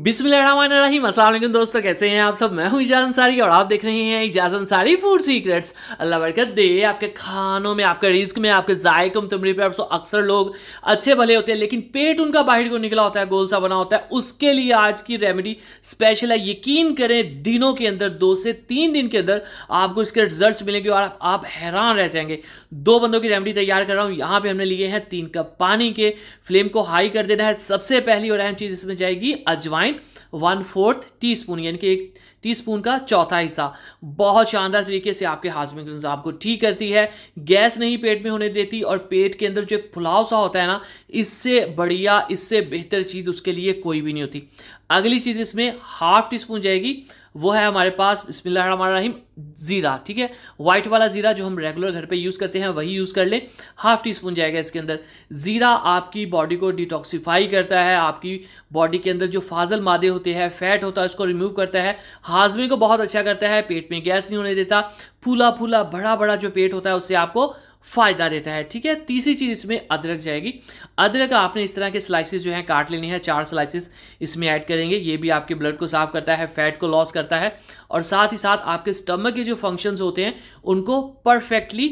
बिस्मिल्लाहिर्रहमानिर्रहीम अस्सलाम वालेकुम दोस्तों कैसे हैं आप सब मैं हूं इजाज अंसारी और आप देख रहे हैं इजाज अंसारी फूड सीक्रेट्स अल्लाह बरकत दे आपके खानों में आपके रिस्क में आपके जायक में तुमरी पे सो अक्सर लोग अच्छे भले होते हैं लेकिन पेट उनका बाहर को निकला होता है गोल सा बना होता है उसके लिए आज की रेमेडी स्पेशल है यकीन करें दिनों के अंदर दो से तीन दिन के अंदर आपको इसके रिजल्ट मिलेंगे और आप हैरान रह जाएंगे दो बंदों की रेमेडी तैयार कर रहा हूँ यहाँ पर हमने लिए हैं तीन कप पानी के फ्लेम को हाई कर देना है सबसे पहली और अहम चीज़ इसमें जाएगी अजवाइन point one fourth teaspoon यानी कि एक टी स्पून का चौथा हिस्सा बहुत शानदार तरीके से आपके हाजमे के निज़ाम को ठीक करती है गैस नहीं पेट में होने देती और पेट के अंदर जो एक फुलाव सा होता है ना इससे बढ़िया इससे बेहतर चीज़ उसके लिए कोई भी नहीं होती अगली चीज़ इसमें हाफ टी स्पून जाएगी वो है हमारे पास बसमीम ज़ीरा ठीक है वाइट वाला ज़ीरा जो हम रेगुलर घर पे यूज़ करते हैं वही यूज़ कर लें हाफ़ टी स्पून जाएगा इसके अंदर ज़ीरा आपकी बॉडी को डिटॉक्सीफाई करता है आपकी बॉडी के अंदर जो फाजल मादे होते हैं फैट होता है उसको रिमूव करता है हाजमे को बहुत अच्छा करता है पेट में गैस नहीं होने देता फूला फूला बड़ा बड़ा जो पेट होता है उससे आपको फ़ायदा देता है ठीक है तीसरी चीज़ इसमें अदरक जाएगी अदरक आपने इस तरह के स्लाइसिस जो हैं काट लेने हैं चार स्लाइसिस इसमें ऐड करेंगे ये भी आपके ब्लड को साफ करता है फैट को लॉस करता है और साथ ही साथ आपके स्टमक के जो फंक्शंस होते हैं उनको परफेक्टली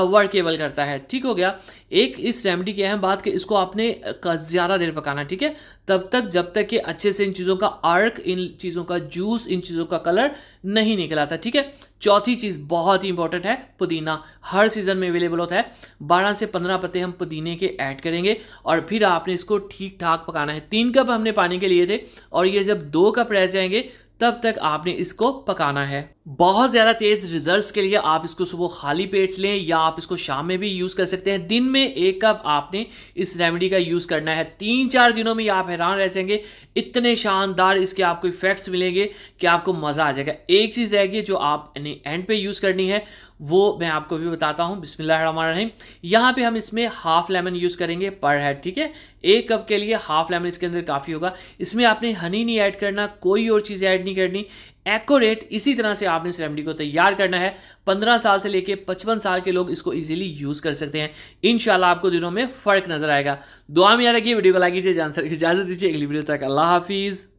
वर्केबल करता है ठीक हो गया एक इस रेमेडी की अहम बात कि इसको आपने ज़्यादा देर पकाना ठीक है तब तक जब तक कि अच्छे से इन चीज़ों का अर्क इन चीज़ों का जूस इन चीज़ों का कलर नहीं निकल आता ठीक है चौथी चीज़ बहुत ही इंपॉर्टेंट है पुदीना हर सीज़न में अवेलेबल होता है बारह से पंद्रह पत्ते हम पुदीने के ऐड करेंगे और फिर आपने इसको ठीक ठाक पकाना है तीन कप हमने पानी के लिए थे और ये जब दो कप रह जाएंगे तब तक आपने इसको पकाना है बहुत ज़्यादा तेज़ रिजल्ट्स के लिए आप इसको सुबह खाली पेट लें या आप इसको शाम में भी यूज़ कर सकते हैं दिन में एक कप आपने इस रेमेडी का यूज़ करना है तीन चार दिनों में आप हैरान रह जाएंगे इतने शानदार इसके आपको इफ़ेक्ट्स मिलेंगे कि आपको मज़ा आ जाएगा एक चीज़ रहेगी जो आपने एंड पे यूज़ करनी है वो मैं आपको भी बताता हूँ रही यहाँ पे हम इसमें हाफ लेमन यूज़ करेंगे पर हेड ठीक है एक कप के लिए हाफ लेमन इसके अंदर काफ़ी होगा इसमें आपने हनी नहीं ऐड करना कोई और चीज़ ऐड नहीं करनी एक्यूरेट इसी तरह से आपने इस रेमडी को तैयार करना है पंद्रह साल से लेके पचपन साल के लोग इसको इजीली यूज़ कर सकते हैं इन आपको दिनों में फ़र्क नजर आएगा दुआ में याद रखिए वीडियो को लाइक कीजिए आंसर इजाज़त दीजिए अगली वीडियो तक अल्लाह हाफिज़